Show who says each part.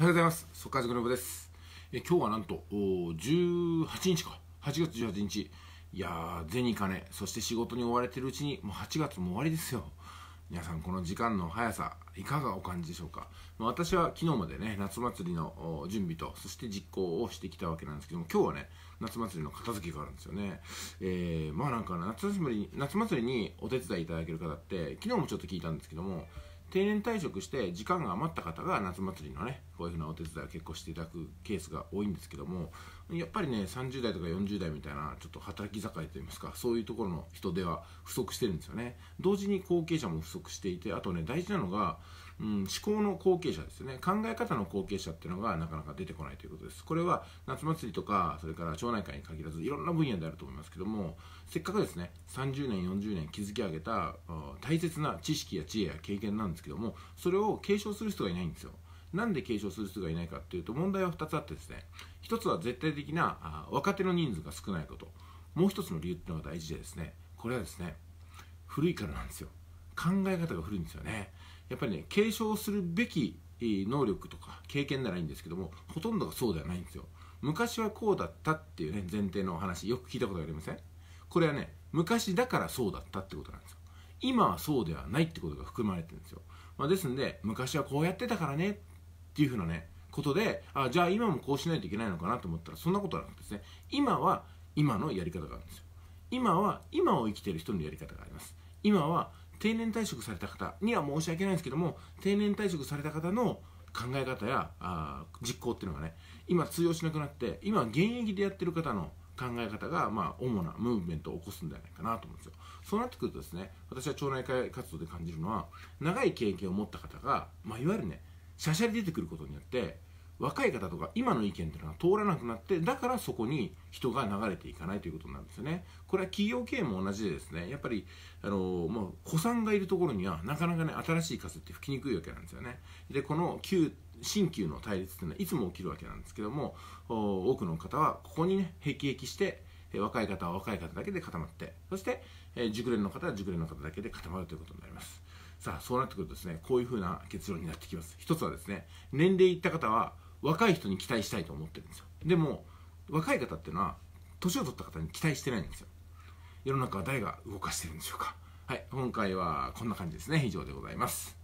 Speaker 1: おはようございます。速稼塾のぶです。え今日はなんと18日か、8月18日。いやー、銭金、そして仕事に追われてるうちに、もう8月も終わりですよ。皆さん、この時間の速さ、いかがお感じでしょうか。まあ、私は昨日までね、夏祭りの準備と、そして実行をしてきたわけなんですけども、今日はね、夏祭りの片付けがあるんですよね。えー、まあなんか夏祭り、夏祭りにお手伝いいただける方って、昨日もちょっと聞いたんですけども、定年退職して時間が余った方が夏祭りのね、こういうふうなお手伝いを結構していただくケースが多いんですけどもやっぱりね30代とか40代みたいなちょっと働き盛りといいますかそういうところの人では不足してるんですよね同時に後継者も不足していてあとね大事なのが、うん、思考の後継者ですよね考え方の後継者っていうのがなかなか出てこないということですこれは夏祭りとかそれから町内会に限らずいろんな分野であると思いますけどもせっかくですね30年40年築き上げた大切な知識や知恵や経験なんですけどもそれを継承する人がいないんですよなんで継承する人がいないかっていうと問題は2つあってですね1つは絶対的な若手の人数が少ないこともう1つの理由っていうのが大事でですねこれはですね古いからなんですよ考え方が古いんですよねやっぱりね継承するべき能力とか経験ならいいんですけどもほとんどがそうではないんですよ昔はこうだったっていうね前提のお話よく聞いたことありませんこれはね昔だからそうだったってことなんですよ今はそうではないってことが含まれてるんですよ、まあ、ですんで昔はこうやってたからねっていうふうなね、ことで、あ、じゃあ今もこうしないといけないのかなと思ったら、そんなことはなくてですね、今は今のやり方があるんですよ。今は今を生きている人のやり方があります。今は定年退職された方には申し訳ないんですけども、定年退職された方の考え方やあ実行っていうのがね、今通用しなくなって、今現役でやってる方の考え方が、まあ、主なムーブメントを起こすんじゃないかなと思うんですよ。そうなってくるとですね、私は町内会活動で感じるのは、長い経験を持った方が、まあ、いわゆるね、しゃしゃり出てくることによって若い方とか今の意見っていうのは通らなくなってだからそこに人が流れていかないということなんですよねこれは企業経営も同じでですねやっぱりあのもう子さんがいるところにはなかなかね新しい風って吹きにくいわけなんですよねでこの旧新旧の対立っていうのはいつも起きるわけなんですけども多くの方はここにねへきへきして若い方は若い方だけで固まってそして熟練の方は熟練の方だけで固まるということになりますさあ、そうなってくるとですね、こういうふうな結論になってきます。一つはですね、年齢いった方は若い人に期待したいと思ってるんですよ。でも、若い方っていうのは、年を取った方に期待してないんですよ。世の中は誰が動かしてるんでしょうか。はい、今回はこんな感じですね。以上でございます。